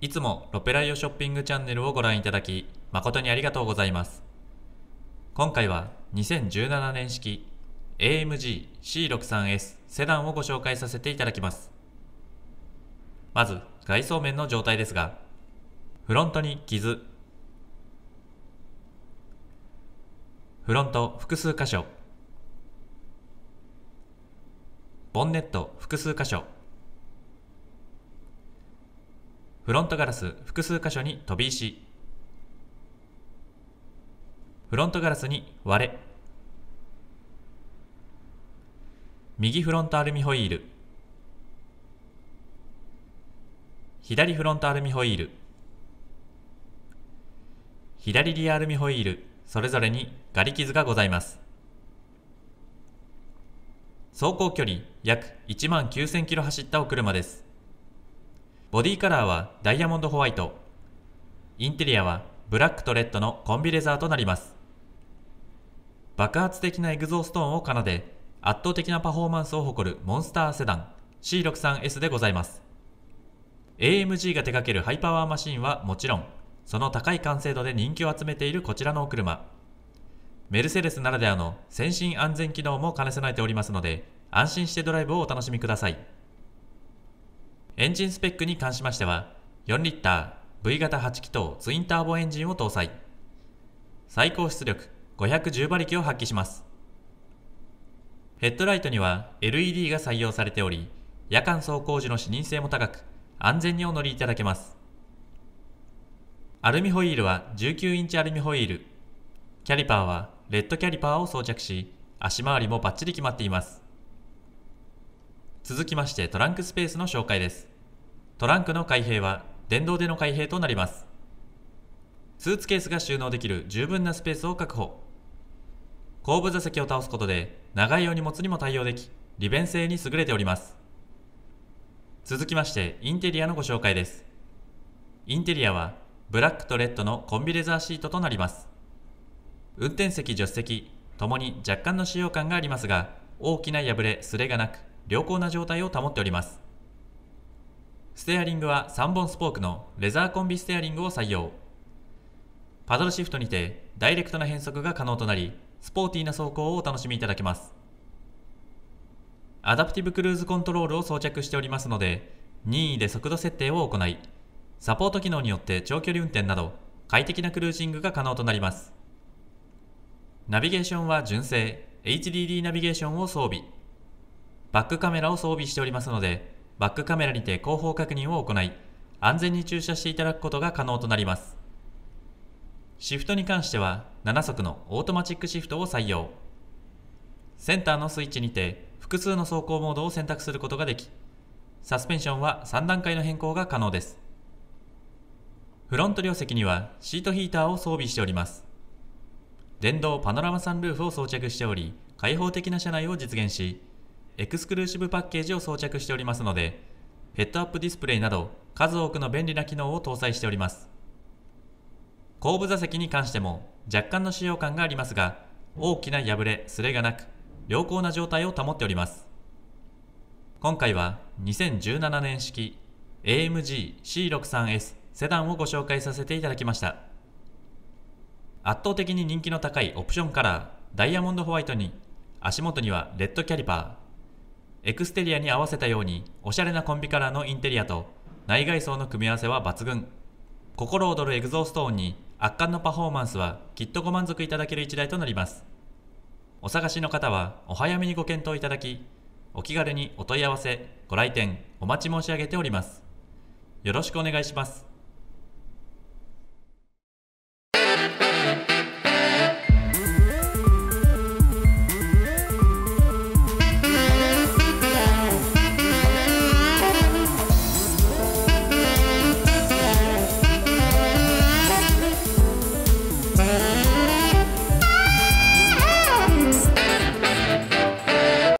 いつもロペライオショッピングチャンネルをご覧いただき、誠にありがとうございます。今回は2017年式 AMG C63S セダンをご紹介させていただきます。まず、外装面の状態ですが、フロントに傷、フロント複数箇所、ボンネット複数箇所、フロントガラス複数箇所に飛び石フロントガラスに割れ右フロントアルミホイール左フロントアルミホイール左リアアルミホイールそれぞれにガリ傷がございます走行距離約1万9000キロ走ったお車ですボディカラーはダイヤモンドホワイト。インテリアはブラックとレッドのコンビレザーとなります。爆発的なエグゾーストーンを奏で、圧倒的なパフォーマンスを誇るモンスターセダン C63S でございます。AMG が手掛けるハイパワーマシンはもちろん、その高い完成度で人気を集めているこちらのお車。メルセデスならではの先進安全機能も兼ね備えておりますので、安心してドライブをお楽しみください。エンジンスペックに関しましては、4リッター V 型8気筒ツインターボエンジンを搭載。最高出力510馬力を発揮します。ヘッドライトには LED が採用されており、夜間走行時の視認性も高く、安全にお乗りいただけます。アルミホイールは19インチアルミホイール、キャリパーはレッドキャリパーを装着し、足回りもバッチリ決まっています。続きましてトランクスペースの紹介です。トランクの開閉は電動での開閉となります。スーツケースが収納できる十分なスペースを確保。後部座席を倒すことで長いお荷物にも対応でき、利便性に優れております。続きましてインテリアのご紹介です。インテリアはブラックとレッドのコンビレザーシートとなります。運転席、助手席ともに若干の使用感がありますが、大きな破れ、すれがなく、良好な状態を保っております。ステアリングは3本スポークのレザーコンビステアリングを採用。パドルシフトにてダイレクトな変速が可能となり、スポーティーな走行をお楽しみいただけます。アダプティブクルーズコントロールを装着しておりますので、任意で速度設定を行い、サポート機能によって長距離運転など快適なクルージングが可能となります。ナビゲーションは純正 HDD ナビゲーションを装備。バックカメラを装備しておりますので、バックカメラにて後方確認を行い、安全に駐車していただくことが可能となります。シフトに関しては、7速のオートマチックシフトを採用。センターのスイッチにて、複数の走行モードを選択することができ、サスペンションは3段階の変更が可能です。フロント両席にはシートヒーターを装備しております。電動パノラマサンルーフを装着しており、開放的な車内を実現し、エクスクルーシブパッケージを装着しておりますので、ヘッドアップディスプレイなど数多くの便利な機能を搭載しております。後部座席に関しても若干の使用感がありますが、大きな破れ、すれがなく、良好な状態を保っております。今回は2017年式 AMG C63S セダンをご紹介させていただきました。圧倒的に人気の高いオプションカラー、ダイヤモンドホワイトに、足元にはレッドキャリパー、エクステリアに合わせたようにおしゃれなコンビカラーのインテリアと内外装の組み合わせは抜群心躍るエグゾーストーンに圧巻のパフォーマンスはきっとご満足いただける一台となりますお探しの方はお早めにご検討いただきお気軽にお問い合わせご来店お待ち申し上げておりますよろしくお願いします